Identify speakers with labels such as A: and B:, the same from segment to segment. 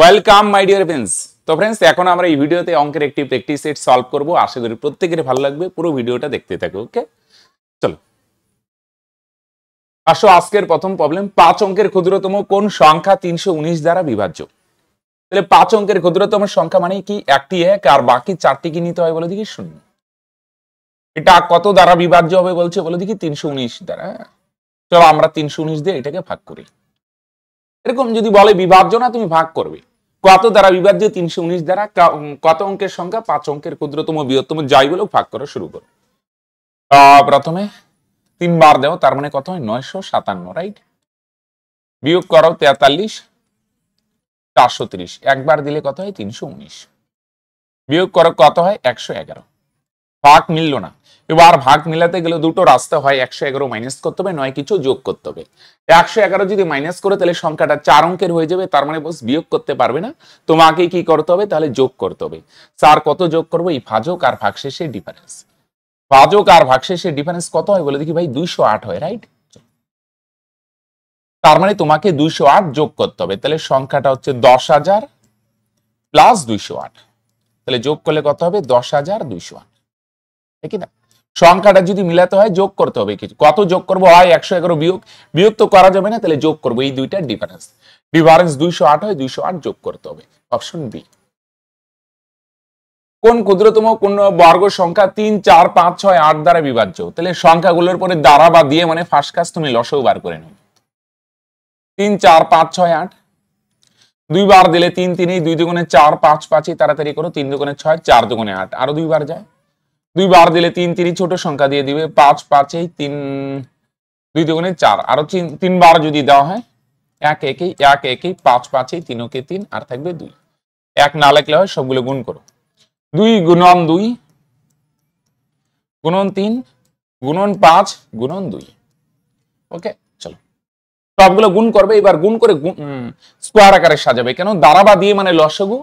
A: Welcome my dear friends তো friends এখন আমরা এই ভিডিওতে অঙ্কের একটি প্র্যাকটিস সেট সলভ করব আশা করি প্রত্যেকের ভালো লাগবে পুরো ভিডিওটা দেখতে থাকো ওকে চলো আসো আজকের প্রথম প্রবলেম পাঁচ অঙ্কের ক্ষুদ্রতম কোন সংখ্যা তিনশো দ্বারা বিভাজ্য তাহলে পাঁচ অঙ্কের ক্ষুদ্রতম সংখ্যা মানে কি একটি এক আর বাকি চারটি কি নিতে হয় বলে দেখি শূন্য এটা কত দ্বারা বিভাজ্য হবে বলছে বলে দেখি তিনশো দ্বারা চলো আমরা তিনশো দিয়ে এটাকে ভাগ করি এরকম যদি বলে বিভাজ্য না তুমি ভাগ করবে কত দ্বারা বিভাজ্য তিনশো উনিশ দ্বারা কত অঙ্কের সংখ্যা পাঁচ অঙ্কের ক্ষুদ্রতম বৃহত্তম যাই বলেও ভাগ করা শুরু করো প্রথমে তিনবার দেও তার মানে কত হয় নয়শো সাতান্ন রাইট বিয়োগ করো তেতাল্লিশ চারশো একবার দিলে কত হয় তিনশো উনিশ বিয়োগ করো কত হয় একশো এগারো ভাগ মিলল না এবার ভাগ মিলাতে গেলে দুটো রাস্তা হয় একশো এগারো মাইনাস করতে হবে নয় কিছু যোগ করতে হবে একশো এগারো যদি মাইনাস করে তাহলে সংখ্যাটা চার অঙ্কের হয়ে যাবে তার মানে বস বিয়োগ করতে পারবে না তোমাকে কি করতে হবে তাহলে যোগ করতে হবে চার কত যোগ করবো এই ভাজক আর শেষে ডিফারেন্স ভাজক আর শেষে ডিফারেন্স কত হয় বলে দেখি ভাই দুইশো আট হয় রাইট তার মানে তোমাকে দুইশো আট যোগ করতে হবে তাহলে সংখ্যাটা হচ্ছে দশ হাজার প্লাস দুইশো আট তাহলে যোগ করলে কত হবে দশ হাজার দুইশো আট তাই না সংখ্যাটা যদি মিলাতে হয় যোগ করতে হবে কিছু কত যোগ করবো হয় একশো এগারো বিয়োগ বিয়োগ তো করা যাবে না তাহলে যোগ করবো এই দুইটার ডিফারেন্স ডিফারেন্স দুইশো আট হয় দুইশো আট যোগ করতে হবে অপশন বি কোন ক্ষুদ্রতম কোন বর্গ সংখ্যা তিন চার পাঁচ ছয় আট দ্বারা বিভাজ্য তাহলে সংখ্যাগুলোর পরে দ্বারা বা দিয়ে মানে ফার্স্ট কাজ তুমি লসও বার করে নেবে তিন চার পাঁচ ছয় আট দুইবার দিলে তিন তিনই দুই দুগুণে চার পাঁচ পাঁচই তাড়াতাড়ি করো তিন দুগুণে ছয় চার দুগুণে আট আরো দুইবার যায় দুই বার দিলে তিন তিনি ছোট সংখ্যা দিয়ে দিবে পাঁচ পাঁচেই তিন দুই দুগুণে চার আরো তিন তিনবার যদি দেওয়া হয় এক একে এক একে পাঁচ পাঁচেই তিন ওকে তিন আর থাকবে দুই এক না লাগলে হয় সবগুলো গুণ করো দুই গুণন দুই গুণন তিন গুণন পাঁচ গুণন দুই ওকে চলো সবগুলো গুণ করবে এবার গুণ করে স্কোয়ার আকারে সাজাবে কেন দাঁড়াবা দিয়ে মানে লসগু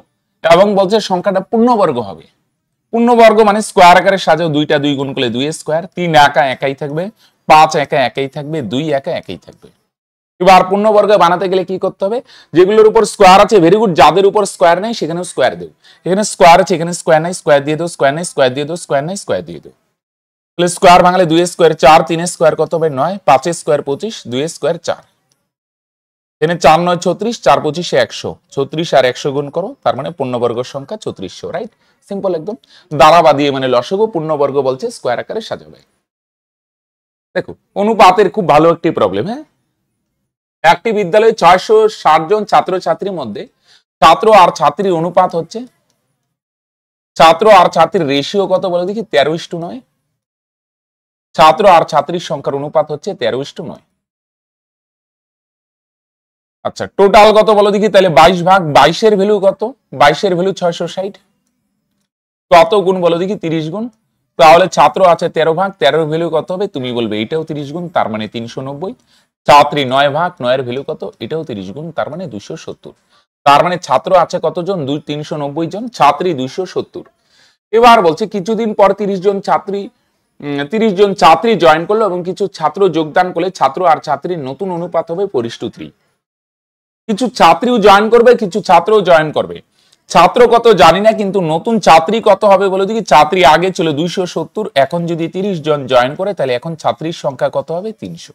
A: এবং বলছে সংখ্যাটা পূর্ণবর্গ হবে পূর্ণবর্গ মানে স্কোয়ার আকারে সাজাও দুইটা দুই গুণ করলে দুই স্কোয়ার তিন একা একাই থাকবে পাঁচ একা একাই থাকবে দুই একা একাই থাকবে এবার পূর্ণবর্গ বানাতে গেলে কি করতে হবে যেগুলোর উপর স্কোয়ার আছে ভেরি গুড যাদের উপর স্কোয়ার নেই সেখানেও স্কোয়ার দেবো এখানে স্কোয়ার আছে এখানে স্কোয়ার নাই স্কোয়ার দিয়ে দেবো স্কোয়ার নাই স্কোয়ার দিয়ে দেবো স্কোয়ার নাই স্কোয়ার দিয়ে দেবো তাহলে স্কোয়ার ভাঙালে দুই স্কোয়ার চার তিন স্কোয়ার কত হবে নয় পাঁচের স্কোয়ার পঁচিশ দুই স্কোয়ার চার এখানে চার নয় ছত্রিশ চার পঁচিশে একশো ছত্রিশ আর একশো গুণ করো তার মানে পূর্ণবর্গ সংখ্যা ছত্রিশশো রাইট সিম্পল একদম দাঁড়া বাদিয়ে মানে লসগো পূর্ণবর্গ বলছে স্কোয়ার আকারে সাজাবে দেখো অনুপাতের খুব ভালো একটি প্রবলেম হ্যাঁ একটি বিদ্যালয়ে ছয়শো ষাট জন ছাত্র ছাত্রীর মধ্যে ছাত্র আর ছাত্রীর অনুপাত হচ্ছে ছাত্র আর ছাত্রীর রেশিও কত বলে দেখি তেরো ইস্টু নয় ছাত্র আর ছাত্রীর সংখ্যার অনুপাত হচ্ছে তেরো ইস্টু নয় আচ্ছা টোটাল কত বলো দেখি তাহলে বাইশ ভাগ বাইশের ভ্যালু কত বাইশের ভ্যালু ছয়শো ষাট কত গুণ বলো দেখি তিরিশ গুণ তাহলে ছাত্র আছে তেরো ভাগ তেরোর ভ্যালু কত হবে তুমি বলবে এটাও তিরিশ গুণ তার মানে তিনশো নব্বই ছাত্রী নয় ভাগ নয়ের ভ্যালু কত এটাও তিরিশ গুণ তার মানে দুশো সত্তর তার মানে ছাত্র আছে কতজন দুই তিনশো নব্বই জন ছাত্রী দুইশো সত্তর এবার বলছে কিছুদিন পর তিরিশ জন ছাত্রী তিরিশ জন ছাত্রী জয়েন করলো এবং কিছু ছাত্র যোগদান করলে ছাত্র আর ছাত্রীর নতুন অনুপাত হবে পরিষ্টু কিছু ছাত্রীও জয়েন করবে কিছু ছাত্রও জয়েন করবে ছাত্র কত জানি না কিন্তু নতুন ছাত্রী কত হবে বলে দেখি ছাত্রী আগে ছিল দুইশো সত্তর এখন যদি তিরিশ জন জয়েন করে তাহলে এখন ছাত্রীর সংখ্যা কত হবে তিনশো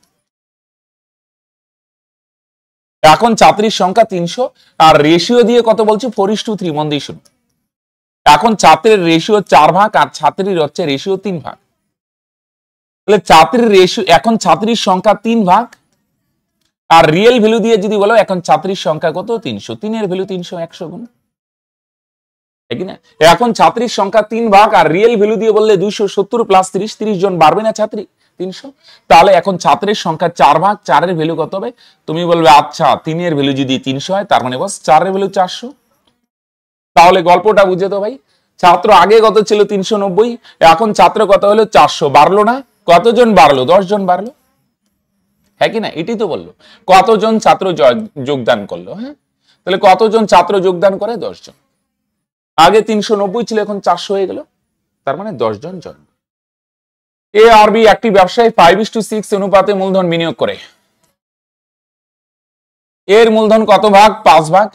A: এখন ছাত্রীর সংখ্যা তিনশো আর রেশিও দিয়ে কত বলছি ফোর ইস টু থ্রি এখন ছাত্রের রেশিও চার ভাগ আর ছাত্রীর হচ্ছে রেশিও তিন ভাগ তাহলে ছাত্রীর রেশিও এখন ছাত্রীর সংখ্যা তিন ভাগ আর রিয়েল ভ্যালু দিয়ে যদি বলো এখন ছাত্রীর সংখ্যা কত তিনশো তিনের ভ্যালু তিনশো একশো গুণ এখন ছাত্রীর সংখ্যা তিন ভাগ আর রিয়েল ভ্যালু দিয়ে বললে দুইশো সত্তর প্লাস তিরিশ তিরিশ জন বাড়বে না ছাত্রী তিনশো তাহলে এখন ছাত্রের সংখ্যা চার ভাগ চারের ভ্যালু কত হবে তুমি বলবে আচ্ছা তিনের ভ্যালু যদি তিনশো হয় তার মানে বস চারের ভ্যালু চারশো তাহলে গল্পটা বুঝে তো ভাই ছাত্র আগে কত ছিল তিনশো নব্বই এখন ছাত্র কত হলো চারশো বাড়লো না কতজন বাড়লো দশ জন বাড়লো হ্যাঁ কি না এটি তো বললো কতজন ছাত্র যোগদান করলো হ্যাঁ তাহলে কতজন ছাত্র যোগদান করে দশজন আগে তিনশো নব্বই ছিল এখন চারশো হয়ে গেল তার মানে দশজন জন এ আর বি একটি ব্যবসায় ফাইভ ইস টু সিক্স অনুপাতে মূলধন বিনিয়োগ করে এর মূলধন কত ভাগ পাঁচ ভাগ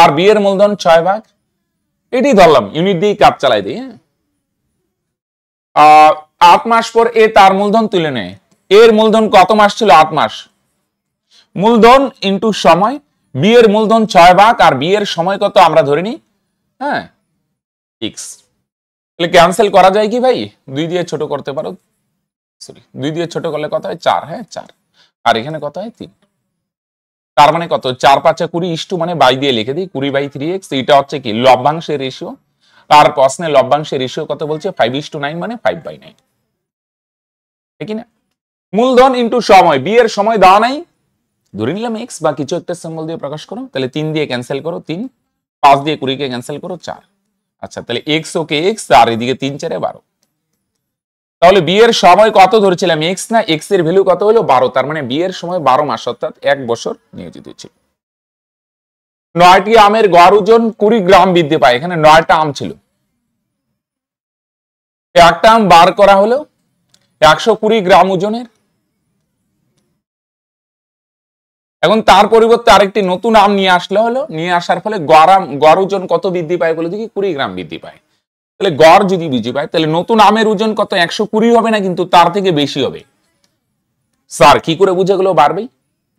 A: আর বি এর মূলধন ছয় ভাগ এটি ধরলাম ইউনিট দিয়ে কাজ চালাই দিই হ্যাঁ আট মাস পর এ তার মূলধন তুলে নেয় এর মূলধন কত মাস ছিল আট মাস মূলধন ইন্টু সময় বিয়ের মূলধন ছয় ভাগ আর বিয়ের সময় কত আমরা ধরে নিই হ্যাঁ তাহলে ক্যান্সেল করা যায় কি ভাই দুই দিয়ে ছোট করতে পারো সরি দুই দিয়ে ছোট করলে কত হয় চার হ্যাঁ চার আর এখানে কত হয় তিন তার মানে কত চার পাঁচা কুড়ি ইস্টু মানে বাই দিয়ে লিখে দিই কুড়ি বাই থ্রি এক্স এটা হচ্ছে কি লভ্যাংশের রেশিও তার প্রশ্নে লভ্যাংশের রেশিও কত বলছে ফাইভ ইস্টু নাইন মানে ফাইভ বাই নাইন ঠিক না মূলধন ইন্টু সময় বি এর সময় দেওয়া নাই ধরে নিলাম এক্স বা কিছু একটা সিম্বল দিয়ে প্রকাশ করো তাহলে তিন দিয়ে ক্যান্সেল করো তিন পাঁচ দিয়ে কুড়ি কে ক্যান্সেল করো চার আচ্ছা তাহলে এক্স ওকে এক্স আর এদিকে তিন চারে বারো তাহলে বিয়ের সময় কত ধরেছিলাম এক্স না এক্স এর ভ্যালু কত হলো বারো তার মানে বিয়ের সময় বারো মাস অর্থাৎ এক বছর নিয়োজিত ছিল নয়টি আমের গড় ওজন কুড়ি গ্রাম বৃদ্ধি পায় এখানে নয়টা আম ছিল একটা আম বার করা হলো একশো কুড়ি গ্রাম ওজনের এখন তার পরিবর্তে আরেকটি নতুন আম নিয়ে আসলে হলো নিয়ে আসার ফলে গড় গড় ওজন কত বৃদ্ধি পায় বলে দেখি কুড়ি গ্রাম বৃদ্ধি পায় তাহলে গড় যদি বৃদ্ধি পায় তাহলে নতুন আমের ওজন কত একশো কুড়ি হবে না কিন্তু তার থেকে বেশি হবে স্যার কি করে বুঝে গেলো বাড়বেই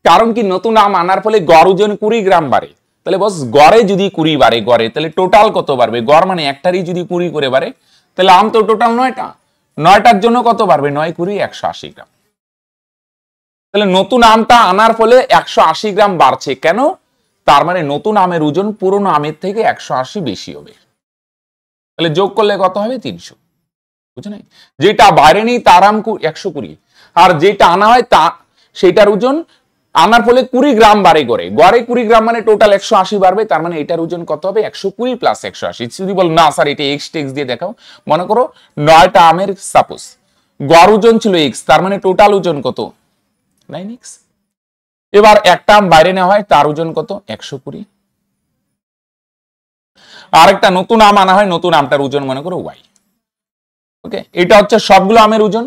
A: কারণ কি নতুন আম আনার ফলে গড় ওজন কুড়ি গ্রাম বাড়ে তাহলে বস গড়ে যদি কুড়ি বাড়ে গড়ে তাহলে টোটাল কত বাড়বে গড় মানে একটারই যদি কুড়ি করে বাড়ে তাহলে আম তো টোটাল নয়টা নয়টার জন্য কত বাড়বে নয় কুড়ি একশো আশি গ্রাম তাহলে নতুন আমটা আনার ফলে একশো আশি গ্রাম বাড়ছে কেন তার মানে নতুন আমের ওজন পুরনো আমের থেকে একশো আশি বেশি হবে তাহলে যোগ করলে কত হবে তিনশো বুঝে নাই যেটা বাইরে নেই তার আম একশো কুড়ি আর যেটা আনা হয় তা সেটার ওজন আনার ফলে কুড়ি গ্রাম বাড়ে গড়ে গড়ে কুড়ি গ্রাম মানে টোটাল একশো আশি বাড়বে তার মানে এটার ওজন কত হবে একশো কুড়ি প্লাস একশো আশি যদি বল না স্যার এটা এক্স টেক্স দিয়ে দেখাও মনে করো নয়টা আমের সাপোজ গড় ওজন ছিল এক্স তার মানে টোটাল ওজন কত নাইন এবার একটা টার্ম বাইরে নেওয়া হয় তার ওজন কত একশো কুড়ি আর একটা নতুন আম আনা হয় নতুন আমটার ওজন মনে করো ওয়াই ওকে এটা হচ্ছে সবগুলো আমের ওজন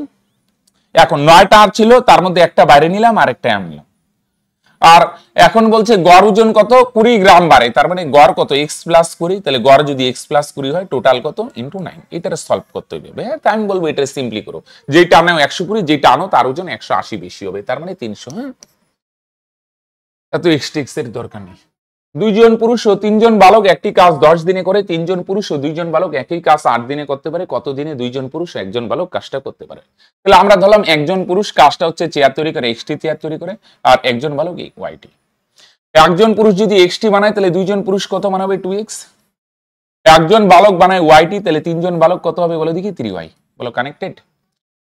A: এখন নয়টা আম ছিল তার মধ্যে একটা বাইরে নিলাম আর একটা আম নিলাম আর এখন বলছে গড় ওজন কত কুড়ি গ্রাম বাড়ে তার মানে গড় কত এক্স প্লাস কুড়ি তাহলে গড় যদি এক্স প্লাস কুড়ি হয় টোটাল কত ইন্টু নাইন এটা সলভ করতে হবে হ্যাঁ তাই আমি বলবো এটা সিম্পলি করো যেই টানো একশো কুড়ি যেই টানো তার ওজন একশো আশি বেশি হবে তার মানে তিনশো হ্যাঁ এত এক্সট্রিক্সের দরকার নেই দুইজন পুরুষ ও তিনজন বালক একটি কাজ দশ দিনে করে তিনজন পুরুষ ও দুইজন বালক একই কাজ আট দিনে করতে পারে কত দিনে দুইজন পুরুষ একজন বালক কাজটা করতে পারে তাহলে আমরা ধরলাম একজন পুরুষ কাজটা হচ্ছে চেয়ার তৈরি করে এক্সটি চেয়ার তৈরি করে আর একজন বালক ওয়াইটি একজন পুরুষ যদি এক্সটি বানায় তাহলে দুইজন পুরুষ কত বানাবে টু এক্স একজন বালক বানায় ওয়াইটি তাহলে তিনজন বালক কত হবে বলে দেখি থ্রি ওয়াই বলো কানেক্টেড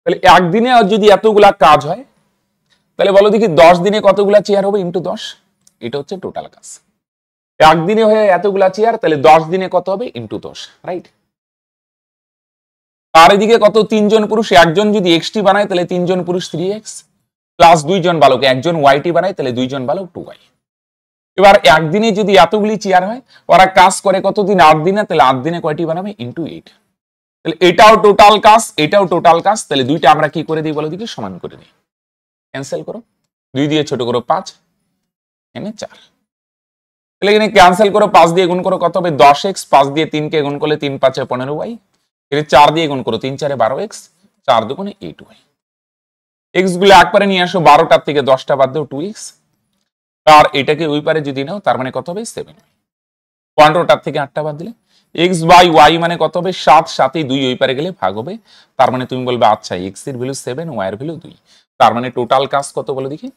A: তাহলে একদিনে যদি এতগুলা কাজ হয় তাহলে বলো দেখি দশ দিনে কতগুলা চেয়ার হবে ইন্টু দশ এটা হচ্ছে টোটাল কাজ একদিনে হয়ে এতগুলা চেয়ার তাহলে দশ দিনে কত হবে ইন্টু দশ রাইট আর এদিকে কত তিনজন পুরুষ একজন যদি এক্স টি বানায় তাহলে তিনজন পুরুষ থ্রি এক্স প্লাস দুইজন বালক একজন ওয়াইটি বানায় তাহলে দুইজন বালক টু ওয়াই এবার একদিনে যদি এতগুলি চেয়ার হয় ওরা কাজ করে কতদিন আট দিনে তাহলে আট দিনে কয়টি বানাবে ইন্টু এইট তাহলে এটাও টোটাল কাজ এটাও টোটাল কাজ তাহলে দুইটা আমরা কি করে দিই বলো দিকে সমান করে দিই ক্যান্সেল করো দুই দিয়ে ছোট করো পাঁচ এনে চার তাহলে এখানে ক্যান্সেল করে পাঁচ দিয়ে গুণ করো কত হবে দশ এক্স পাঁচ দিয়ে তিনকে গুণ করলে তিন পাঁচে পনেরো ওয়াই এটা চার দিয়ে গুণ করো তিন চারে বারো এক্স চার দুগুণে এইট ওয়াই এক্স গুলো একবারে নিয়ে আসো বারোটার থেকে দশটা বাদ দেও টু এক্স আর এটাকে ওই পারে যদি নাও তার মানে কত হবে সেভেন ওয়াই পনেরোটার থেকে আটটা বাদ দিলে এক্স বাই ওয়াই মানে কত হবে সাত সাতে দুই ওই পারে গেলে ভাগ হবে তার মানে তুমি বলবে আচ্ছা এক্স এর ভ্যালু সেভেন ওয়াই এর ভ্যালু দুই তার মানে টোটাল কাজ কত বলো দেখি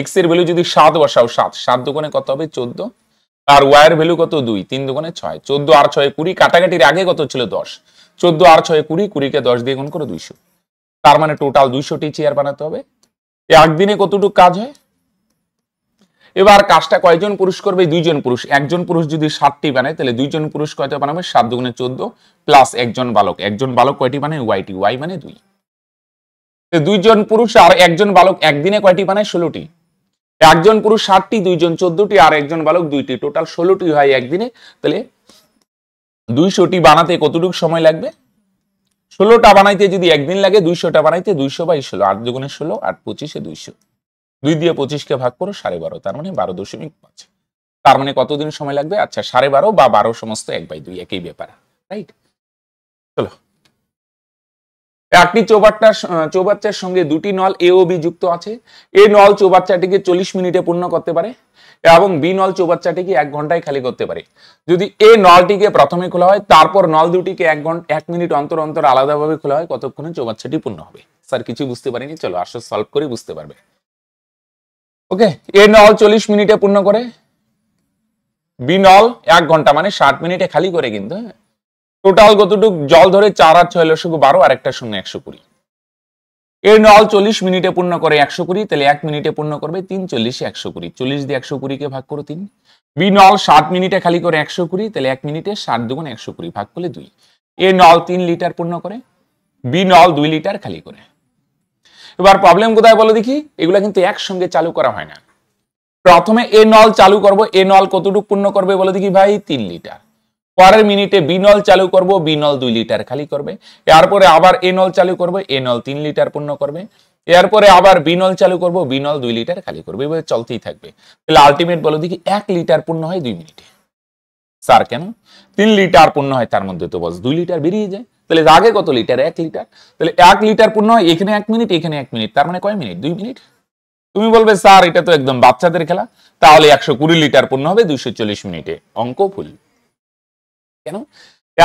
A: এক্স এর ভ্যালু যদি সাত বসাও সাত সাত দুগুণে কত হবে চোদ্দ আর ওয়ার ভ্যালু কত দুই তিন দোকানে ছয় চোদ্দ আর ছয় কুড়ি কাটাকাটির আগে কত ছিল দশ চোদ্দ আর ছয় কুড়ি কুড়িকে দশ দিয়ে গুণ করে দুইশো তার মানে টোটাল দুইশোটি চেয়ার বানাতে হবে একদিনে কতটুকু কাজ হয় এবার কাজটা কয়জন পুরুষ করবে দুইজন পুরুষ একজন পুরুষ যদি সাতটি বানায় তাহলে দুইজন পুরুষ কয়টা বানাবে সাত দুগুণে চোদ্দ প্লাস একজন বালক একজন বালক কয়টি বানায় ওয়াইটি ওয়াই মানে দুই দুইজন পুরুষ আর একজন বালক একদিনে কয়টি বানায় ষোলোটি একজন পুরুষ ষাটটি দুইজন চোদ্দটি আর একজন বালক দুইটি টোটাল ষোলোটি হয় একদিনে তাহলে দুইশোটি বানাতে কতটুকু সময় লাগবে ষোলোটা বানাইতে যদি একদিন লাগে দুইশোটা বানাইতে দুইশো বাই ষোলো আট দুগুণে ষোলো আট পঁচিশে দুইশো দুই দিয়ে পঁচিশকে ভাগ করো সাড়ে বারো তার মানে বারো দশমিক পাঁচ তার মানে কতদিন সময় লাগবে আচ্ছা সাড়ে বারো বা বারো সমস্ত এক বাই দুই একই ব্যাপার রাইট চলো একটি চৌবাচ্চার চৌবাচ্চার সঙ্গে দুটি নল এ ও বি যুক্ত আছে এ নল চৌবাচ্চাটিকে চল্লিশ মিনিটে পূর্ণ করতে পারে এবং বি নল চৌবাচ্চাটিকে এক ঘন্টায় খালি করতে পারে যদি এ নলটিকে প্রথমে খোলা হয় তারপর নল দুটিকে এক ঘন্টা এক মিনিট অন্তর অন্তর আলাদাভাবে খোলা হয় কতক্ষণে চৌবাচ্চাটি পূর্ণ হবে স্যার কিছু বুঝতে পারিনি চলো আসো সলভ করে বুঝতে পারবে ওকে এ নল চল্লিশ মিনিটে পূর্ণ করে বি নল এক ঘন্টা মানে ষাট মিনিটে খালি করে কিন্তু হ্যাঁ? টোটাল কতটুক জল ধরে চার আর ছয় লসগু বারো আর একটা শূন্য একশো কুড়ি এর নল চল্লিশ মিনিটে পূর্ণ করে একশো কুড়ি তাহলে এক মিনিটে পূর্ণ করবে তিন চল্লিশে একশো কুড়ি চল্লিশ দিয়ে একশো কুড়িকে ভাগ করো তিন বি নল ষাট মিনিটে খালি করে একশো কুড়ি তাহলে এক মিনিটে ষাট দুগুণ একশো কুড়ি ভাগ করলে দুই এ নল তিন লিটার পূর্ণ করে বি নল দুই লিটার খালি করে এবার প্রবলেম কোথায় বলো দেখি এগুলো কিন্তু একসঙ্গে চালু করা হয় না প্রথমে এ নল চালু করব এ নল কতটুকু পূর্ণ করবে বলে দেখি ভাই তিন লিটার পরের মিনিটে বিনল চালু করব বিনল দুই লিটার খালি করবে এরপরে আবার এনল চালু করব এনল তিন লিটার পূর্ণ করবে এরপরে আবার বিনল চালু করব বিনল দুই লিটার খালি করবে এভাবে চলতেই থাকবে তাহলে আলটিমেট বলো দেখি এক লিটার পূর্ণ হয় দুই মিনিটে স্যার কেন তিন লিটার পূর্ণ হয় তার মধ্যে তো বস দুই লিটার বেরিয়ে যায় তাহলে আগে কত লিটার এক লিটার তাহলে এক লিটার পূর্ণ হয় এখানে এক মিনিট এখানে এক মিনিট তার মানে কয় মিনিট দুই মিনিট তুমি বলবে স্যার এটা তো একদম বাচ্চাদের খেলা তাহলে একশো কুড়ি লিটার পূর্ণ হবে দুইশো চল্লিশ মিনিটে অঙ্ক ভুল কেন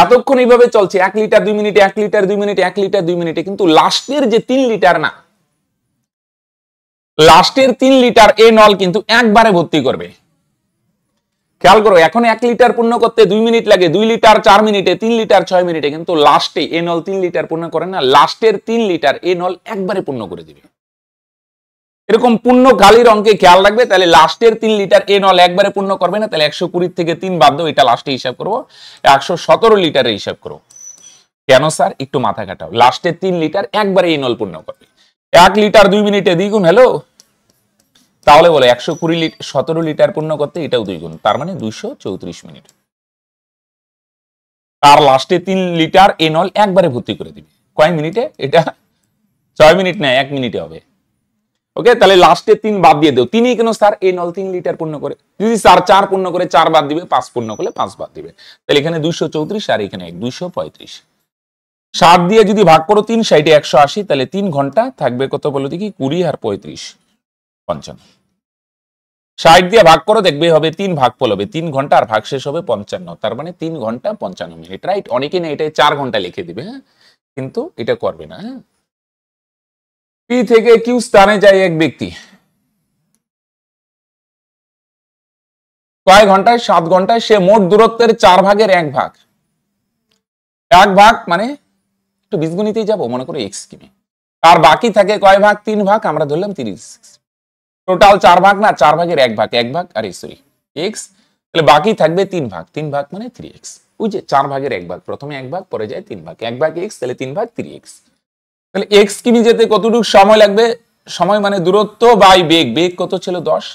A: এতক্ষণ এইভাবে চলছে এক লিটার দুই মিনিটে এক লিটার দুই মিনিটে এক লিটার দুই মিনিটে কিন্তু লাস্টের যে তিন লিটার না লাস্টের তিন লিটার এ নল কিন্তু একবারে ভর্তি করবে খেয়াল করো এখন এক লিটার পূর্ণ করতে দুই মিনিট লাগে দুই লিটার চার মিনিটে তিন লিটার ছয় মিনিটে কিন্তু লাস্টে এ নল তিন লিটার পূর্ণ করে না লাস্টের তিন লিটার এ নল একবারে পূর্ণ করে দিবে এরকম পূর্ণ গালির অঙ্কে খেয়াল রাখবে তাহলে লাস্টের তিন লিটার এ নল একবারে পূর্ণ করবে না তাহলে একশো কুড়ির থেকে তিন বাদ দেবো এটা লাস্টে হিসাব করবো একশো সতেরো লিটারে হিসাব করবো কেন স্যার একটু মাথা কাটাও লাস্টের তিন লিটার একবারে এ নল পূর্ণ করবে এক লিটার দুই মিনিটে দ্বিগুণ হ্যালো তাহলে বলো একশো কুড়ি লিটার সতেরো লিটার পূর্ণ করতে এটাও দুই গুণ তার মানে দুইশো চৌত্রিশ মিনিট তার লাস্টে তিন লিটার এ নল একবারে ভর্তি করে দিবে কয় মিনিটে এটা ছয় মিনিট না এক মিনিটে হবে ওকে তাহলে লাস্টে তিন বাদ দিয়ে দেও তিনি কেন স্যার এ নল তিন লিটার পূর্ণ করে যদি স্যার চার পূর্ণ করে চার বাদ দিবে পাঁচ পূর্ণ করলে পাঁচ বাদ দিবে তাহলে এখানে দুইশো চৌত্রিশ আর এখানে এক দুইশো পঁয়ত্রিশ সাত দিয়ে যদি ভাগ করো তিন সাইডে একশো আশি তাহলে তিন ঘন্টা থাকবে কত বলো দেখি কুড়ি আর পঁয়ত্রিশ পঞ্চান্ন সাইড দিয়ে ভাগ করো দেখবে হবে তিন ভাগ ফল হবে তিন ঘন্টা আর ভাগ শেষ হবে পঞ্চান্ন তার মানে তিন ঘন্টা পঞ্চান্ন মিনিট রাইট অনেকে না এটাই চার ঘন্টা লিখে দিবে হ্যাঁ কিন্তু এটা করবে না হ্যাঁ পি থেকে কিউ স্থানে যায় এক ব্যক্তি কয় ঘন্টায় সাত ঘন্টায় সে মোট দূরত্বের চার ভাগের এক ভাগ এক ভাগ মানে একটু বীজগণিতেই যাবো মনে করো এক্স কিমি আর বাকি থাকে কয় ভাগ তিন ভাগ আমরা ধরলাম তিরিশ টোটাল চার ভাগ না চার ভাগের এক ভাগ এক ভাগ আর সরি এক্স তাহলে বাকি থাকবে তিন ভাগ তিন ভাগ মানে থ্রি এক্স বুঝে চার ভাগের এক ভাগ প্রথমে এক ভাগ পরে যায় তিন ভাগ এক ভাগ এক্স তাহলে তিন ভাগ থ্রি এক্স তাহলে এক্স কিমি যেতে কতটুকু সময় লাগবে সময় মানে দূরত্ব বাই বেগ বেগ কত ছিল দশ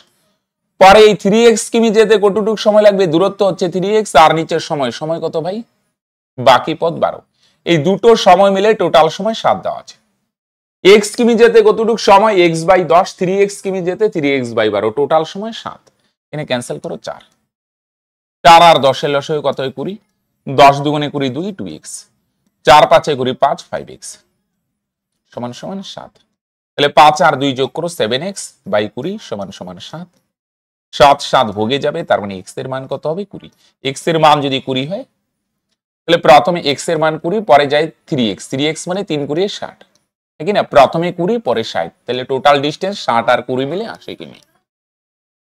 A: পরে এই থ্রি এক্স কিমি যেতে কতটুকু সময় লাগবে দূরত্ব হচ্ছে থ্রি এক্স আর নিচের সময় সময় কত ভাই বাকি পথ বারো এই দুটো সময় মিলে টোটাল সময় সাত দেওয়া আছে এক্স কিমি যেতে কতটুকু সময় এক্স বাই দশ থ্রি এক্স কিমি যেতে থ্রি এক্স বাই বারো টোটাল সময় সাত এখানে ক্যান্সেল করো চার চার আর দশের লসে কত কুড়ি দশ দুগুণে কুড়ি দুই টু এক্স চার পাঁচে কুড়ি পাঁচ ফাইভ এক্স সমান সমান সাত তাহলে পাঁচ আর দুই যোগ করো সেভেন এক্স বাই কুড়ি সমান সমান সাত সাত সাত ভোগে যাবে তার মানে এক্স এর মান কত হবে কুড়ি এক্স এর মান যদি কুড়ি হয় তাহলে প্রথমে এক্স এর মান কুড়ি পরে যায় থ্রি এক্স থ্রি এক্স মানে তিন কুড়ি ষাট ঠিক না প্রথমে কুড়ি পরে ষাট তাহলে টোটাল ডিস্টেন্স ষাট আর কুড়ি মিলে আসে কিমি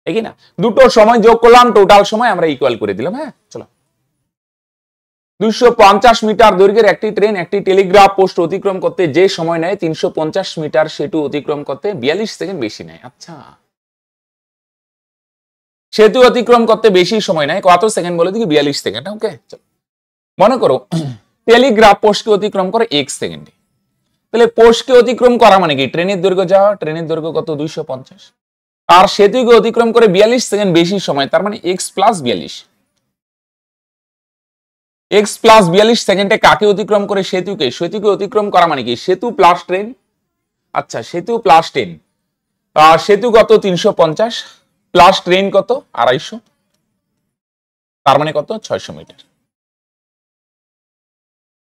A: ঠিক না দুটো সময় যোগ করলাম টোটাল সময় আমরা ইকুয়াল করে দিলাম হ্যাঁ চলো 250 মিটার দৈর্ঘ্যের একটি ট্রেন একটি টেলিগ্রাফ পোস্ট অতিক্রম করতে যে সময় নেয় তিনশো মিটার সেতু অতিক্রম করতে বিয়াল্লিশ সেকেন্ড বেশি নেয় আচ্ছা সেতু অতিক্রম করতে বেশি সময় নেয় কত সেকেন্ড বলে দিকে বিয়াল্লিশ সেকেন্ড ওকে মনে করো টেলিগ্রাফ পোস্টকে অতিক্রম করে এক সেকেন্ডে তাহলে পোস্টকে অতিক্রম করা মানে কি ট্রেনের দৈর্ঘ্য যাওয়া ট্রেনের দৈর্ঘ্য কত দুইশো আর সেতুকে অতিক্রম করে বিয়াল্লিশ সেকেন্ড বেশি সময় তার মানে এক্স প্লাস বিয়াল্লিশ এক্স প্লাস বিয়াল্লিশ সেকেন্ডে কাকে অতিক্রম করে সেতুকে সেতুকে অতিক্রম করা মানে কি সেতু প্লাস ট্রেন আচ্ছা সেতু প্লাস ট্রেন সেতু কত তিনশো পঞ্চাশ প্লাস ট্রেন কত আড়াইশো তার মানে কত ছয়শো মিটার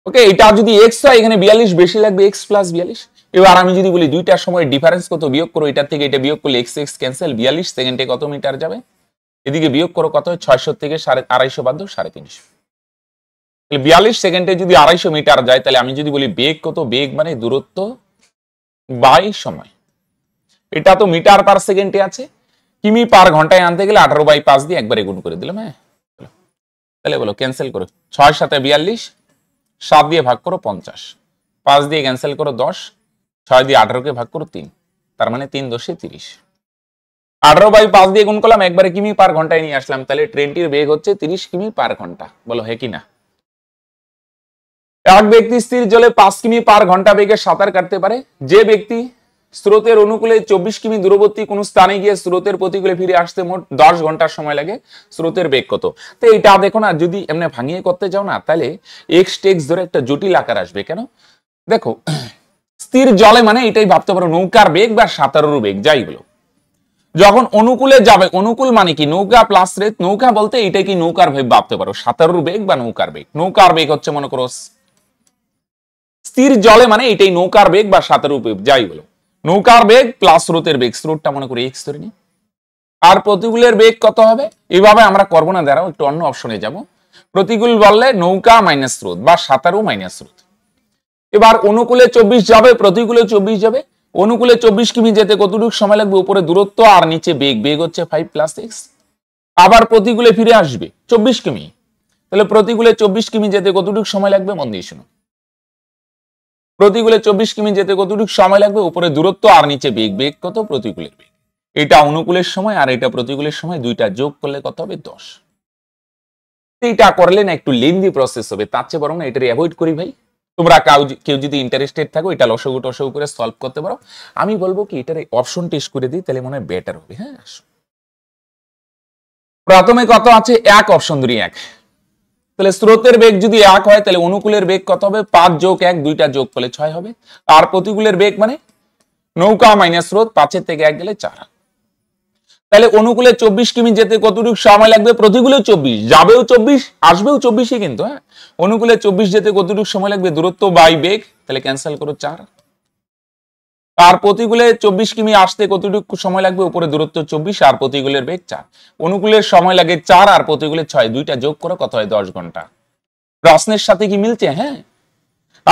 A: ওকে এটা যদি এক্স হয় এখানে বিয়াল্লিশ বেশি লাগবে এক্স প্লাস বিয়াল্লিশ এবার আমি যদি বলি দুইটার সময় ডিফারেন্স কত বিয়োগ করো এটা থেকে এটা বিয়োগ করলে এক্স এক্স ক্যান্সেল বিয়াল্লিশ সেকেন্ডে কত মিটার যাবে এদিকে বিয়োগ করো কত ছয়শো থেকে সাড়ে আড়াইশো বাদ সাড়ে তিনশো বিয়াল্লিশ সেকেন্ডে যদি আড়াইশো মিটার যায় তাহলে আমি যদি বলি বেগ কত বেগ মানে দূরত্ব বাই সময় এটা তো মিটার পার সেকেন্ডে আছে কিমি পার ঘন্টায় আনতে গেলে আঠারো বাই পাঁচ দিয়ে একবারে গুণ করে দিলাম হ্যাঁ তাহলে বলো ক্যান্সেল করো ছয় সাথে বিয়াল্লিশ সাত দিয়ে ভাগ করো পঞ্চাশ পাঁচ দিয়ে ক্যান্সেল করো দশ ছয় দিয়ে আঠারোকে ভাগ করো তিন তার মানে তিন দশে তিরিশ আঠারো বাই পাঁচ দিয়ে গুণ করলাম একবারে কিমি পার ঘন্টায় নিয়ে আসলাম তাহলে ট্রেনটির বেগ হচ্ছে তিরিশ কিমি পার ঘন্টা বলো হ্যাঁ কি না এক ব্যক্তি স্থির জলে পাঁচ কিমি পার ঘন্টা বেগে সাঁতার কাটতে পারে যে ব্যক্তি স্রোতের অনুকূলে চব্বিশ কিমি দূরবর্তী কোনো স্থানে গিয়ে স্রোতের প্রতিকূলে ফিরে আসতে মোট দশ ঘন্টার সময় লাগে স্রোতের বেগ কত তো এটা দেখো না যদি এমনি ভাঙিয়ে করতে যাও না তাহলে এক্স টেক্স ধরে একটা জটিল আকার আসবে কেন দেখো স্থির জলে মানে এটাই ভাবতে পারো নৌকার বেগ বা সাঁতারুর বেগ যাই বলো যখন অনুকূলে যাবে অনুকূল মানে কি নৌকা প্লাস রেত নৌকা বলতে এটা কি নৌকার বেগ ভাবতে পারো সাঁতারুর বেগ বা নৌকার বেগ নৌকার বেগ হচ্ছে মনে করো স্থির জলে মানে এটাই নৌকার বেগ বা সাঁতার উপ যাই বলো নৌকার বেগ প্লাস স্রোতের বেগ স্রোতটা মনে করি এক্স ধরে নি আর প্রতিকূলের বেগ কত হবে এইভাবে আমরা করবো না দাঁড়াও একটু অন্য অপশনে যাব প্রতিকূল বললে নৌকা মাইনাস স্রোত বা সাঁতারু মাইনাস স্রোত এবার অনুকূলে চব্বিশ যাবে প্রতিকূলে চব্বিশ যাবে অনুকূলে চব্বিশ কিমি যেতে কতটুকু সময় লাগবে উপরে দূরত্ব আর নিচে বেগ বেগ হচ্ছে ফাইভ প্লাস এক্স আবার প্রতিকূলে ফিরে আসবে চব্বিশ কিমি তাহলে প্রতিকূলে চব্বিশ কিমি যেতে কতটুকু সময় লাগবে মন দিয়ে শুনো প্রতিকূলে চব্বিশ কিমি যেতে কতটুকু সময় লাগবে উপরে দূরত্ব আর নিচে বেগ বেগ কত প্রতিকূলের বেগ এটা অনুকূলের সময় আর এটা প্রতিকূলের সময় দুইটা যোগ করলে কত হবে দশ এটা করলে না একটু লেন্দি প্রসেস হবে তার চেয়ে বরং না এটা অ্যাভয়েড করি ভাই তোমরা কেউ যদি ইন্টারেস্টেড থাকো এটা লসগু টসগু করে সলভ করতে পারো আমি বলবো কি এটার অপশন টেস্ট করে দিই তাহলে মনে হয় বেটার হবে হ্যাঁ প্রথমে কত আছে এক অপশন ধরি এক তাহলে স্রোতের বেগ যদি এক হয় তাহলে অনুকূলের বেগ কত হবে পাঁচ যোগ এক দুইটা যোগ করলে ছয় হবে আর প্রতিকূলের বেগ মানে নৌকা মাইনাস স্রোত পাঁচের থেকে এক গেলে চার তাহলে অনুকূলে চব্বিশ কিমি যেতে কতটুকু সময় লাগবে প্রতিকূলে চব্বিশ যাবেও চব্বিশ আসবেও চব্বিশে কিন্তু হ্যাঁ অনুকূলে চব্বিশ যেতে কতটুকু সময় লাগবে দূরত্ব বাই বেগ তাহলে ক্যান্সেল করো চার আর প্রতিকূলে চব্বিশ কিমি আসতে কতটুকু সময় লাগবে উপরে দূরত্ব চব্বিশ আর প্রতিকূলের বেগ চার অনুকূলের সময় লাগে চার আর প্রতিকূলের ছয় দুইটা যোগ করে কত হয় দশ ঘন্টা প্রশ্নের সাথে কি মিলছে হ্যাঁ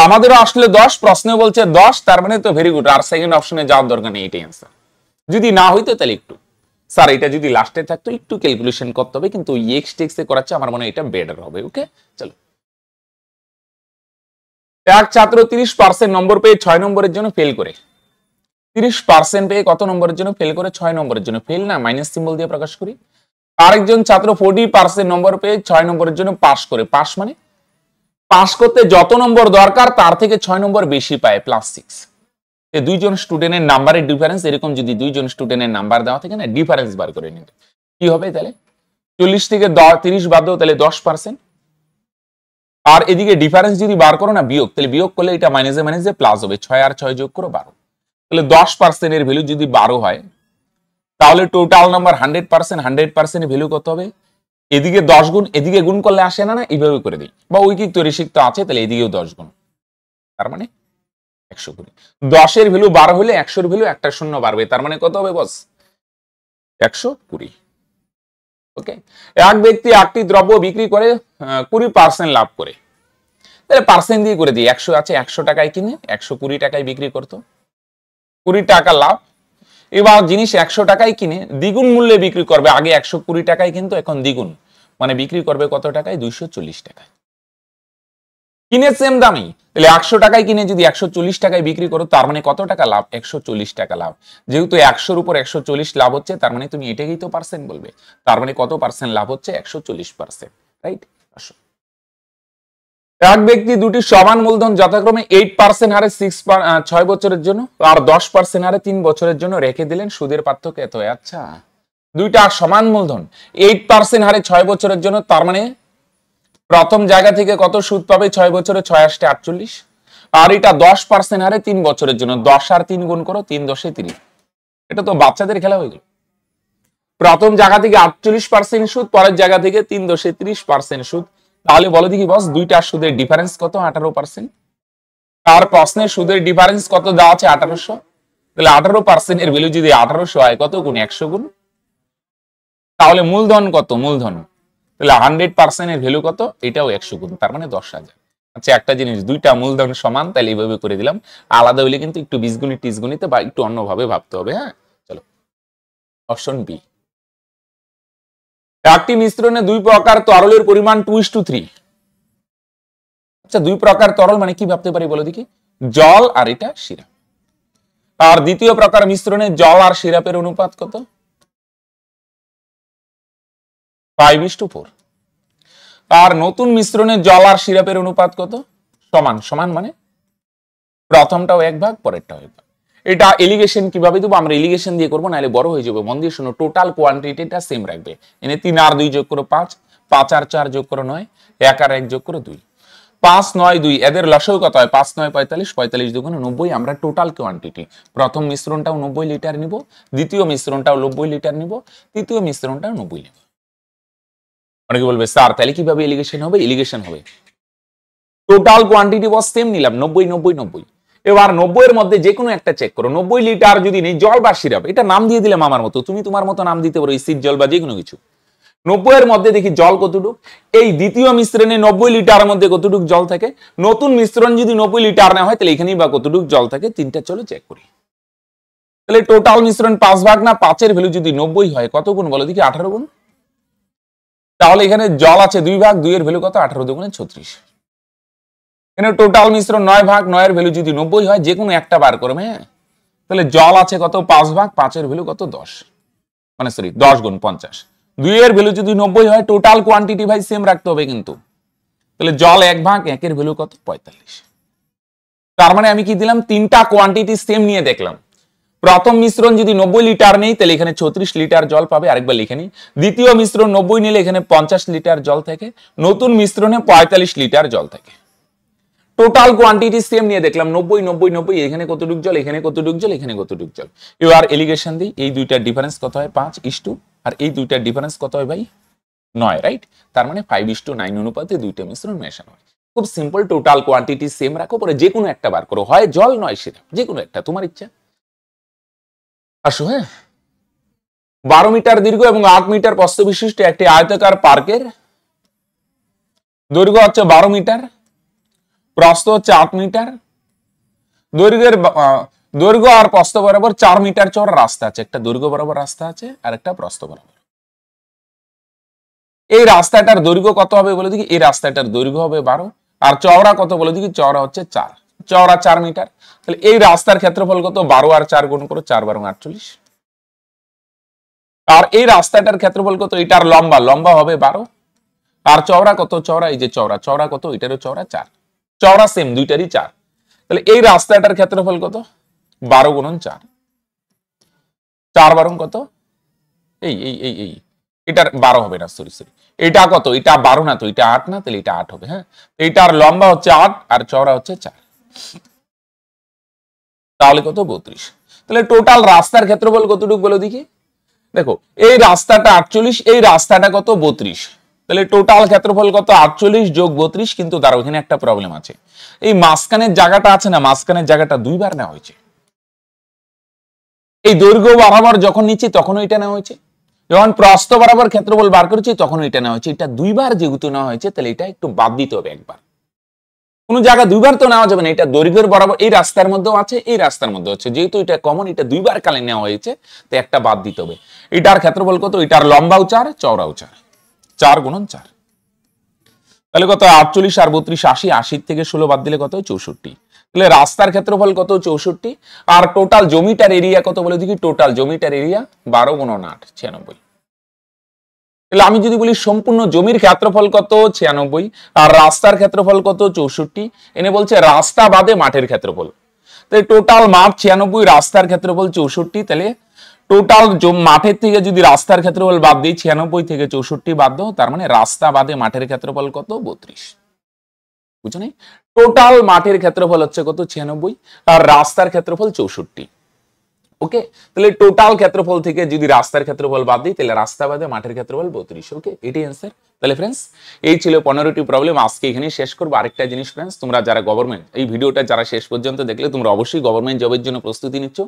A: আমাদেরও আসলে দশ প্রশ্নে বলছে দশ তার মানে তো ভেরি গুড আর সেকেন্ড অপশনে যাওয়ার দরকার নেই এটাই অ্যান্সার যদি না হইতো তাহলে একটু স্যার এটা যদি লাস্টে থাকতো একটু ক্যালকুলেশন করতে হবে কিন্তু এক্স টেক্স এ করাচ্ছে আমার মনে হয় এটা বেটার হবে ওকে চলো এক ছাত্র তিরিশ পার্সেন্ট নম্বর পেয়ে ছয় নম্বরের জন্য ফেল করে তিরিশ পার্সেন্ট পেয়ে কত নম্বরের জন্য ফেল করে ছয় নম্বরের জন্য ফেল না মাইনাস সিম্বল দিয়ে প্রকাশ করি আরেকজন ছাত্র ফোর্টি পার্সেন্ট নম্বর পেয়ে ছয় নম্বরের জন্য পাশ করে পাশ মানে পাশ করতে যত নম্বর দরকার তার থেকে ছয় নম্বর বেশি পায় প্লাস সিক্স দুইজন স্টুডেন্টের নাম্বারের ডিফারেন্স এরকম যদি দুইজন স্টুডেন্টের নাম্বার দেওয়া থাকে না ডিফারেন্স বার করে নিতে কি হবে তাহলে চল্লিশ থেকে তিরিশ বাদ দাও তাহলে দশ পার্সেন্ট আর এদিকে ডিফারেন্স যদি বার করো না বিয়োগ তাহলে বিয়োগ করলে এটা মাইনাসে মাইনাসে প্লাস হবে ছয় আর ছয় যোগ করো বারো তাহলে দশ পার্সেন্টের ভ্যালু যদি বারো হয় তাহলে total number hundred percent hundred পার্সেন্টের ভ্যালু কত হবে এদিকে দশ গুণ এদিকে গুণ করলে আসে না না এইভাবে করে দিই বা ঐকিক তৈরি শিক্ত আছে তাহলে এদিকেও দশ গুণ তার মানে একশো কুড়ি দশের ভ্যালু বারো হলে একশোর ভ্যালু একটা শূন্য বাড়বে তার মানে কত হবে বস একশো কুড়ি ওকে এক ব্যক্তি একটি দ্রব্য বিক্রি করে কুড়ি পার্সেন্ট লাভ করে তাহলে পার্সেন্ট দিয়ে করে দিই একশো আছে একশো টাকায় কিনে একশো কুড়ি টাকায় বিক্রি করতো কুড়ি টাকা লাভ এবার জিনিস একশো টাকায় কিনে দ্বিগুণ মূল্যে বিক্রি করবে আগে একশো কুড়ি টাকায় কিন্তু এখন দ্বিগুণ মানে বিক্রি করবে কত টাকায় দুইশো চল্লিশ টাকায় কিনে সেম দামেই তাহলে একশো টাকায় কিনে যদি একশো চল্লিশ টাকায় বিক্রি করো তার মানে কত টাকা লাভ একশো চল্লিশ টাকা লাভ যেহেতু একশোর উপর একশো চল্লিশ লাভ হচ্ছে তার মানে তুমি এটাকেই তো পার্সেন্ট বলবে তার মানে কত পার্সেন্ট লাভ হচ্ছে একশো চল্লিশ পার্সেন্ট রাইট আসো এক ব্যক্তি দুটি সমান মূলধন যথাক্রমে এইট পার্সেন্ট হারে সিক্স ছয় বছরের জন্য আর দশ পার্সেন্ট হারে তিন বছরের জন্য রেখে দিলেন সুদের পার্থক্য এত আচ্ছা দুইটা সমান মূলধন এইট পার্সেন্ট হারে ছয় বছরের জন্য তার মানে প্রথম জায়গা থেকে কত সুদ পাবে ছয় বছরে ছয় আসতে আটচল্লিশ আর এটা দশ পার্সেন্ট হারে তিন বছরের জন্য দশ আর তিন গুণ করো তিন দশে তিরিশ এটা তো বাচ্চাদের খেলা হয়ে গেল প্রথম জায়গা থেকে আটচল্লিশ পার্সেন্ট সুদ পরের জায়গা থেকে তিন দশে ত্রিশ পার্সেন্ট সুদ তাহলে বলো দেখি বস দুইটা সুদের ডিফারেন্স কত আঠারো পার্সেন্ট তার প্রশ্নের সুদের ডিফারেন্স কত দেওয়া আছে আঠারোশো তাহলে আঠারো পার্সেন্ট এর ভ্যালু যদি আঠারোশো হয় কত গুণ একশো গুণ তাহলে মূলধন কত মূলধন তাহলে হান্ড্রেড পার্সেন্ট এর ভ্যালু কত এটাও একশো গুণ তার মানে দশ হাজার আচ্ছা একটা জিনিস দুইটা মূলধন সমান তাহলে এইভাবে করে দিলাম আলাদা হইলে কিন্তু একটু বীজগণিত টিজগণিতে বা একটু অন্যভাবে ভাবতে হবে হ্যাঁ চলো অপশন বি একটি মিশ্রণে দুই প্রকার তরলের পরিমাণ টু ইস টু থ্রি আচ্ছা দুই প্রকার তরল মানে কি ভাবতে পারি বলো দেখি জল আর এটা সিরাপ আর দ্বিতীয় প্রকার মিশ্রণে জল আর সিরাপের অনুপাত কত ফাইভ ইস টু ফোর আর নতুন মিশ্রণে জল আর সিরাপের অনুপাত কত সমান সমান মানে প্রথমটাও এক ভাগ পরেরটাও এক ভাগ এটা এলিগেশন কিভাবে দেবো আমরা এলিগেশন দিয়ে করবো নাহলে বড় হয়ে যাবে মন দিয়ে শোনো টোটাল কোয়ান্টিটিটা সেম রাখবে এনে তিন আর দুই যোগ করো পাঁচ পাঁচ আর চার যোগ করো নয় এক আর এক যোগ করো দুই পাঁচ নয় দুই এদের লসও কত হয় পাঁচ নয় পঁয়তাল্লিশ পঁয়তাল্লিশ দুগুণ নব্বই আমরা টোটাল কোয়ান্টিটি প্রথম মিশ্রণটাও নব্বই লিটার নিব দ্বিতীয় মিশ্রণটাও নব্বই লিটার নিব তৃতীয় মিশ্রণটাও নব্বই নেব অনেকে বলবে স্যার তাহলে কিভাবে এলিগেশন হবে এলিগেশন হবে টোটাল কোয়ান্টিটি বস সেম নিলাম নব্বই নব্বই নব্বই এবার নব্বইয়ের মধ্যে যে কোনো একটা চেক করো নব্বই লিটার যদি নেই জল বা সিরাপ এটা নাম দিয়ে দিলাম আমার মতো তুমি তোমার মতো নাম দিতে পারো সিট জল বা যে কোনো কিছু নব্বইয়ের মধ্যে দেখি জল কতটুক এই দ্বিতীয় মিশ্রণে নব্বই লিটার মধ্যে কতটুক জল থাকে নতুন মিশ্রণ যদি নব্বই লিটার না হয় তাহলে এখানেই বা কতটুক জল থাকে তিনটা চলো চেক করি তাহলে টোটাল মিশ্রণ পাঁচ ভাগ না পাঁচের ভ্যালু যদি নব্বই হয় কত গুণ বলো দেখি আঠারো গুণ তাহলে এখানে জল আছে দুই ভাগ দুইয়ের ভ্যালু কত আঠারো দুগুণে ছত্রিশ কেন টোটাল মিশ্র নয় ভাগ নয়ের ভ্যালু যদি নব্বই হয় যে কোনো একটা বার করবে হ্যাঁ তাহলে জল আছে কত পাঁচ ভাগ পাঁচের ভ্যালু কত দশ মানে সরি দশ গুণ পঞ্চাশ দুইয়ের ভ্যালু যদি নব্বই হয় টোটাল কোয়ান্টিটি ভাই সেম রাখতে হবে কিন্তু তাহলে জল এক ভাগ একের ভ্যালু কত পঁয়তাল্লিশ তার মানে আমি কি দিলাম তিনটা কোয়ান্টিটি সেম নিয়ে দেখলাম প্রথম মিশ্রণ যদি নব্বই লিটার নেই তাহলে এখানে ছত্রিশ লিটার জল পাবে আরেকবার লিখে নিই দ্বিতীয় মিশ্রণ নব্বই নিলে এখানে পঞ্চাশ লিটার জল থাকে নতুন মিশ্রণে পঁয়তাল্লিশ লিটার জল থাকে টোটাল কোয়ান্টিটি সেম নিয়ে দেখলাম নব্বই নব্বই নব্বই এখানে কতটুক জল এখানে কতটুক জল এখানে কতটুক জল এবার এলিগেশন দিই এই দুইটার ডিফারেন্স কত হয় পাঁচ ইস টু আর এই দুইটার ডিফারেন্স কত হয় ভাই নয় রাইট তার মানে ফাইভ ইস টু নাইন অনুপাতে দুইটা মিশ্রণ মেশানো হয় খুব সিম্পল টোটাল কোয়ান্টিটি সেম রাখো পরে যে কোনো একটা বার করো হয় জল নয় সিরাপ যে কোনো একটা তোমার ইচ্ছা আসো হ্যাঁ বারো মিটার দীর্ঘ এবং আট মিটার প্রস্থ বিশিষ্ট একটি আয়তাকার পার্কের দৈর্ঘ্য হচ্ছে বারো মিটার প্রস্থ চার মিটার দৈর্ঘ্যের দৈর্ঘ্য আর প্রস্থ বরাবর চার মিটার চওড়া রাস্তা আছে একটা দৈর্ঘ্য বরাবর রাস্তা আছে আর একটা প্রস্থ বরাবর এই রাস্তাটার দৈর্ঘ্য কত হবে বলে দেখি এই রাস্তাটার দৈর্ঘ্য হবে বারো আর চওড়া কত বলে দেখি চওড়া হচ্ছে চার চওড়া চার মিটার তাহলে এই রাস্তার ক্ষেত্রফল কত বারো আর চার গুণ করো চার বারো আটচল্লিশ আর এই রাস্তাটার ক্ষেত্রফল কত এটার লম্বা লম্বা হবে বারো আর চওড়া কত চওড়া এই যে চওড়া চওড়া কত এটারও চওড়া চার চওড়া সেম দুইটারই চার তাহলে এই রাস্তাটার ক্ষেত্রফল কত বারো গুণন চার চার বারং কত এই এই এই এই এটার বারো হবে না সরি সরি এটা কত এটা বারো না তো এটা আট না তাহলে এটা আট হবে হ্যাঁ এটার লম্বা হচ্ছে আট আর চওড়া হচ্ছে চার তাহলে কত বত্রিশ তাহলে টোটাল রাস্তার ক্ষেত্রফল কতটুকু বলো দেখি দেখো এই রাস্তাটা আটচল্লিশ এই রাস্তাটা কত বত্রিশ তাহলে টোটাল ক্ষেত্রফল কত আটচল্লিশ যোগ বত্রিশ কিন্তু তার ওখানে একটা প্রবলেম আছে এই মাঝখানের জায়গাটা আছে না মাঝখানের জায়গাটা দুইবার নেওয়া হয়েছে এই দৈর্ঘ্য বরাবর যখন নিচ্ছি তখন ওইটা নেওয়া হয়েছে যখন প্রস্ত বরাবর ক্ষেত্রফল বার করেছি তখন এটা নেওয়া হয়েছে এটা দুইবার যেহেতু নেওয়া হয়েছে তাহলে এটা একটু বাদ দিতে হবে একবার কোন জায়গা দুইবার তো নেওয়া যাবে না এটা দৈর্ঘ্যের বরাবর এই রাস্তার মধ্যেও আছে এই রাস্তার মধ্যে আছে যেহেতু এটা কমন এটা দুইবার কালে নেওয়া হয়েছে তো একটা বাদ দিতে হবে এটার ক্ষেত্রফল কত এটার লম্বাও চার চওড়াও চার চার গুণন চার তাহলে কত আটচল্লিশ আর বত্রিশ আশি আশির থেকে ষোলো বাদ দিলে কত চৌষট্টি তাহলে রাস্তার ক্ষেত্রফল কত চৌষট্টি আর টোটাল জমিটার এরিয়া কত বলে দেখি টোটাল জমিটার এরিয়া বারো গুণন আট ছিয়ানব্বই তাহলে আমি যদি বলি সম্পূর্ণ জমির ক্ষেত্রফল কত ছিয়ানব্বই আর রাস্তার ক্ষেত্রফল কত চৌষট্টি এনে বলছে রাস্তা বাদে মাঠের ক্ষেত্রফল তাহলে টোটাল মাঠ ছিয়ানব্বই রাস্তার ক্ষেত্রফল চৌষট্টি তাহলে টোটাল মাঠের থেকে যদি রাস্তার ক্ষেত্রফল বাদ দিই ছিয়ানব্বই থেকে চৌষট্টি বাদ দাও তার মানে রাস্তা বাদে মাঠের ক্ষেত্রফল কত বত্রিশ বুঝো টোটাল মাঠের ক্ষেত্রফল হচ্ছে কত ছিয়ানব্বই আর রাস্তার ক্ষেত্রফল চৌষট্টি ওকে তাহলে টোটাল ক্ষেত্রফল থেকে যদি রাস্তার ক্ষেত্রফল বাদ দিই তাহলে রাস্তা বাদে মাঠের ক্ষেত্রফল বত্রিশ ওকে এটি অ্যান্সার তাহলে ফ্রেন্ডস এই ছিল পনেরোটি প্রবলেম আজকে এখানে শেষ করবো আরেকটা জিনিস ফ্রেন্ডস তোমরা যারা গভর্নমেন্ট এই ভিডিওটা যারা শেষ পর্যন্ত দেখলে তোমরা অবশ্যই গভর্নমেন্ট জবের জন্য প্রস্তুতি নিচ্ছ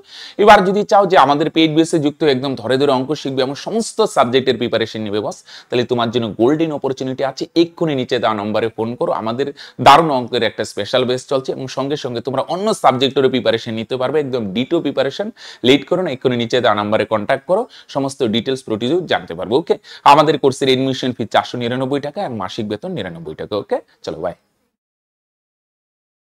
A: এবার যদি চাও যে আমাদের পেইড বেসে যুক্ত একদম ধরে ধরে অঙ্ক শিখবে এবং সমস্ত সাবজেক্টের প্রিপারেশন নেবে বস তাহলে তোমার জন্য গোল্ডেন অপরচুনিটি আছে এক্ষুনি নিচে দেওয়া নম্বরে ফোন করো আমাদের দারুণ অঙ্কের একটা স্পেশাল বেস চলছে এবং সঙ্গে সঙ্গে তোমরা অন্য সাবজেক্টেরও প্রিপারেশন নিতে পারবে একদম ডিটো প্রিপারেশন লেট করো না এক্ষুনি নিচে দেওয়া নম্বরে কন্ট্যাক্ট করো সমস্ত ডিটেলস প্রোটিজও জানতে পারবো ওকে আমাদের কোর্সের এডমিশন ফি চারশো নিরানব্বই টাকা আর মাসিক বেতন নিরানব্বই টাকা ওকে চলো বাই